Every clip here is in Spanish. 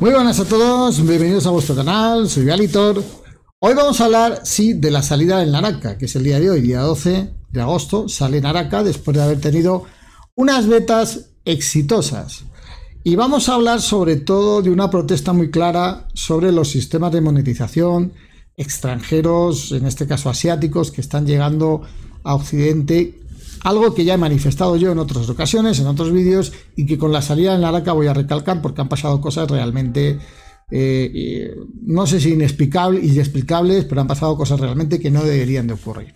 Muy buenas a todos, bienvenidos a vuestro canal, soy Galitor. Hoy vamos a hablar, sí, de la salida en Naraka, que es el día de hoy, día 12 de agosto, sale Naraka después de haber tenido unas betas exitosas. Y vamos a hablar sobre todo de una protesta muy clara sobre los sistemas de monetización extranjeros, en este caso asiáticos, que están llegando a Occidente algo que ya he manifestado yo en otras ocasiones, en otros vídeos, y que con la salida en la voy a recalcar porque han pasado cosas realmente, eh, eh, no sé si inexplicables, pero han pasado cosas realmente que no deberían de ocurrir.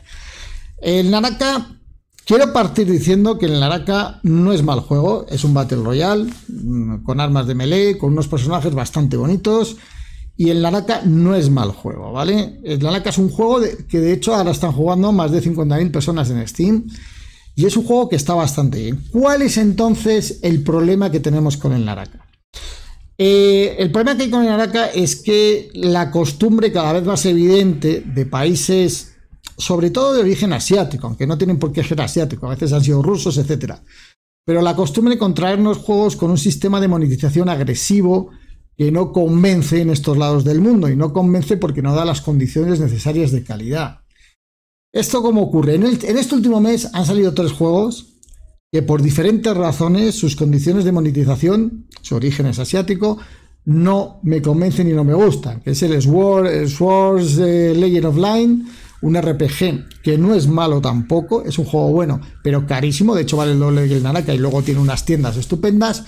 El Naraka Quiero partir diciendo que el Naraka no es mal juego, es un Battle Royale mm, con armas de melee, con unos personajes bastante bonitos. Y el Naraka no es mal juego, ¿vale? El Naraka es un juego que de hecho ahora están jugando más de 50.000 personas en Steam. Y es un juego que está bastante bien. ¿Cuál es entonces el problema que tenemos con el Naraka? Eh, el problema que hay con el Naraka es que la costumbre cada vez más evidente de países, sobre todo de origen asiático, aunque no tienen por qué ser asiático, a veces han sido rusos, etc. Pero la costumbre de contraernos juegos con un sistema de monetización agresivo que no convence en estos lados del mundo y no convence porque no da las condiciones necesarias de calidad. Esto cómo ocurre, en, este último mes han salido tres juegos que por diferentes razones sus condiciones de monetización, su origen es asiático, no me convencen y no me gustan, es el Sword, Swords eh, Legend of Line, un RPG que no es malo tampoco, es un juego bueno, pero carísimo, de hecho vale el doble que el Naraka y luego tiene unas tiendas estupendas.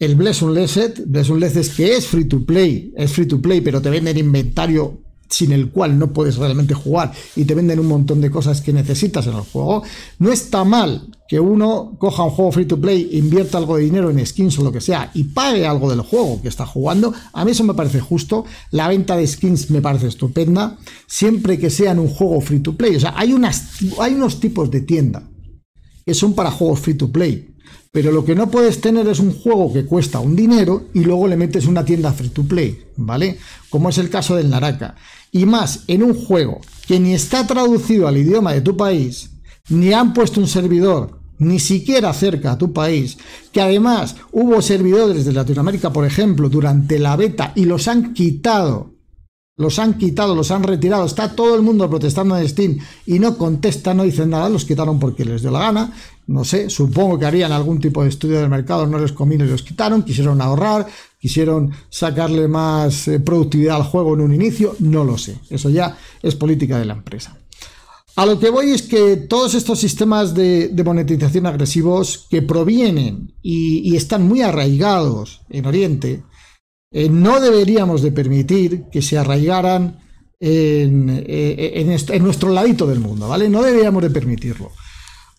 El Bless Unleashed, Bless es que es free to play, es free to play, pero te venden inventario sin el cual no puedes realmente jugar y te venden un montón de cosas que necesitas en el juego, no está mal que uno coja un juego free to play, invierta algo de dinero en skins o lo que sea y pague algo del juego que está jugando. A mí eso me parece justo. La venta de skins me parece estupenda, siempre que sea en un juego free to play. O sea, hay, unas, hay unos tipos de tienda que son para juegos free to play. Pero lo que no puedes tener es un juego que cuesta un dinero y luego le metes una tienda free to play, ¿vale? Como es el caso del Naraka y más en un juego que ni está traducido al idioma de tu país, ni han puesto un servidor ni siquiera cerca a tu país, que además hubo servidores de Latinoamérica, por ejemplo, durante la beta y los han quitado los han quitado, los han retirado. Está todo el mundo protestando en Steam y no contestan, no dicen nada. Los quitaron porque les dio la gana. No sé, supongo que harían algún tipo de estudio del mercado. No les comino y los quitaron. Quisieron ahorrar, quisieron sacarle más eh, productividad al juego en un inicio. No lo sé. Eso ya es política de la empresa. A lo que voy es que todos estos sistemas de, monetización agresivos que provienen y, están muy arraigados en Oriente, eh, no deberíamos de permitir que se arraigaran eh, en, nuestro ladito del mundo, ¿vale? No deberíamos de permitirlo.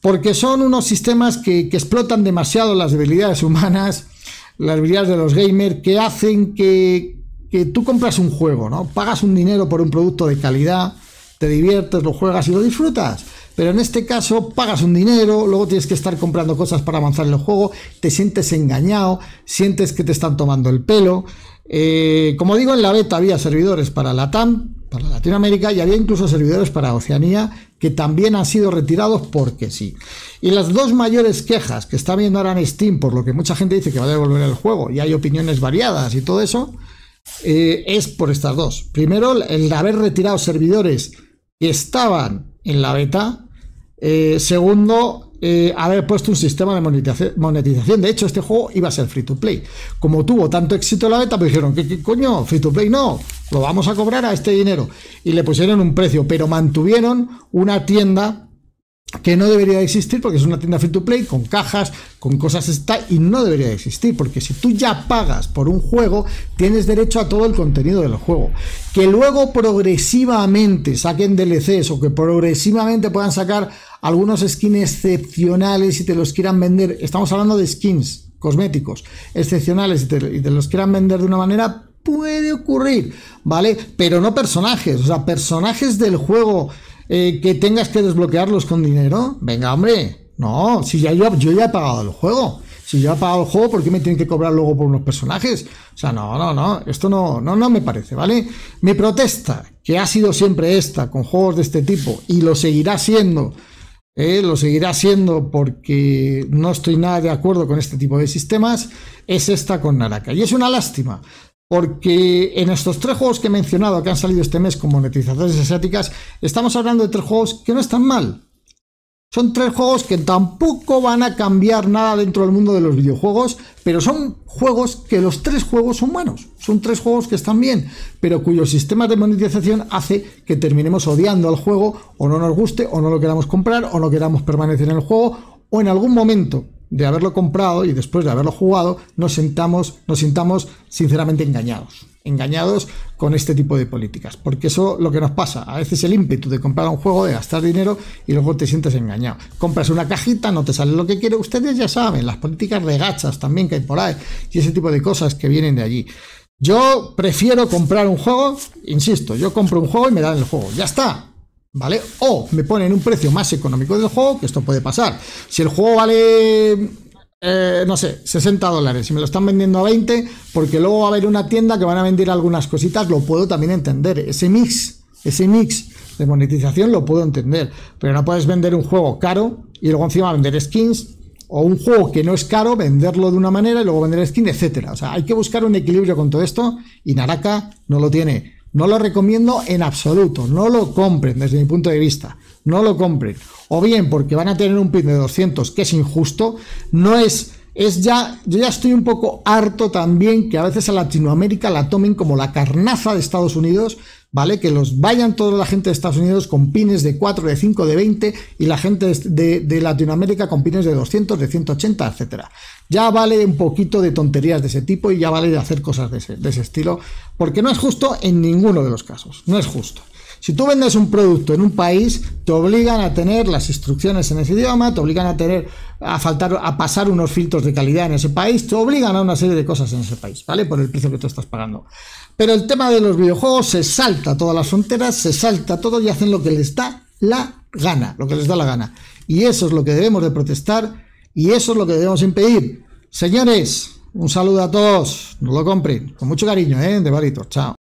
Porque son unos sistemas que, explotan demasiado las debilidades humanas, las debilidades de los gamers, que hacen que, que tú compras un juego, ¿no? Pagas un dinero por un producto de calidad, te diviertes, lo juegas y lo disfrutas. Pero en este caso pagas un dinero, luego tienes que estar comprando cosas para avanzar en el juego, te sientes engañado, sientes que te están tomando el pelo. Eh, como digo, en la beta había servidores para la TAM, para Latinoamérica, y había incluso servidores para Oceanía, que también han sido retirados porque sí. Y las dos mayores quejas que está viendo ahora en Steam, por lo que mucha gente dice que va a devolver el juego, y hay opiniones variadas y todo eso, eh, es por estas dos. Primero, el de haber retirado servidores que estaban en la beta, eh, segundo, eh, haber puesto un sistema de monetización. De hecho, este juego iba a ser free to play. Como tuvo tanto éxito la beta, pues dijeron, qué coño? Free to play no, lo vamos a cobrar a este dinero. Y le pusieron un precio, pero mantuvieron una tienda que no debería existir porque es una tienda free to play con cajas, con cosas está y no debería existir porque si tú ya pagas por un juego tienes derecho a todo el contenido del juego. Que luego progresivamente saquen DLCs o que progresivamente puedan sacar algunos skins excepcionales y te los quieran vender. Estamos hablando de skins cosméticos excepcionales y te, y te los quieran vender de una manera puede ocurrir, ¿vale? Pero no personajes, o sea, personajes del juego eh, que tengas que desbloquearlos con dinero. Venga, hombre. No, si ya yo, yo ya he pagado el juego. Si ya he pagado el juego, ¿por qué me tienen que cobrar luego por unos personajes? O sea, no, no, no. Esto no, no, no me parece, ¿vale? Mi protesta, que ha sido siempre esta, con juegos de este tipo, y lo seguirá siendo. ¿eh? lo seguirá siendo porque no estoy nada de acuerdo con este tipo de sistemas, es esta con Naraka. Y es una lástima, porque en estos tres juegos que he mencionado que han salido este mes con monetizaciones asiáticas, estamos hablando de tres juegos que no están mal. Son tres juegos que tampoco van a cambiar nada dentro del mundo de los videojuegos, pero son juegos que los tres juegos son buenos. Son tres juegos que están bien, pero cuyo sistema de monetización hace que terminemos odiando al juego, o no nos guste, o no lo queramos comprar, o no queramos permanecer en el juego, o en algún momento de haberlo comprado y después de haberlo jugado, nos, sentamos, nos sintamos sinceramente engañados. Engañados con este tipo de políticas. Porque eso lo que nos pasa. A veces el ímpetu de comprar un juego, de gastar dinero y luego te sientes engañado. Compras una cajita, no te sale lo que quiere Ustedes ya saben, las políticas de gachas también que hay por ahí y ese tipo de cosas que vienen de allí. Yo prefiero comprar un juego, insisto, yo compro un juego y me dan el juego. Ya está, ¿vale? O me ponen un precio más económico del juego, que esto puede pasar. Si el juego vale, eh, no sé, 60 dólares y me lo están vendiendo a 20, porque luego va a haber una tienda que van a vender algunas cositas, lo puedo también entender. Ese mix, ese mix de monetización lo puedo entender, pero no puedes vender un juego caro y luego encima vender skins o un juego que no es caro, venderlo de una manera y luego vender skins, etcétera. O sea, hay que buscar un equilibrio con todo esto y Naraka no lo tiene. No lo recomiendo en absoluto, no lo compren desde mi punto de vista, no lo compren. O bien porque van a tener un pin de 200 que es injusto, no es es ya, yo ya estoy un poco harto también que a veces a Latinoamérica la tomen como la carnaza de Estados Unidos, ¿vale? Que los vayan toda la gente de Estados Unidos con pines de 4, de 5, de 20 y la gente de, Latinoamérica con pines de 200, de 180, etcétera. Ya vale un poquito de tonterías de ese tipo y ya vale de hacer cosas de ese, de ese estilo, porque no es justo en ninguno de los casos, no es justo. Si tú vendes un producto en un país, te obligan a tener las instrucciones en ese idioma, te obligan a tener a faltar a pasar unos filtros de calidad en ese país, te obligan a una serie de cosas en ese país, ¿vale? Por el precio que tú estás pagando. Pero el tema de los videojuegos se salta todas las fronteras, se salta todos y hacen lo que les da la gana, lo que les da la gana. Y eso es lo que debemos de protestar y eso es lo que debemos impedir. Señores, un saludo a todos, no lo compren, con mucho cariño, ¿eh? De barito, chao.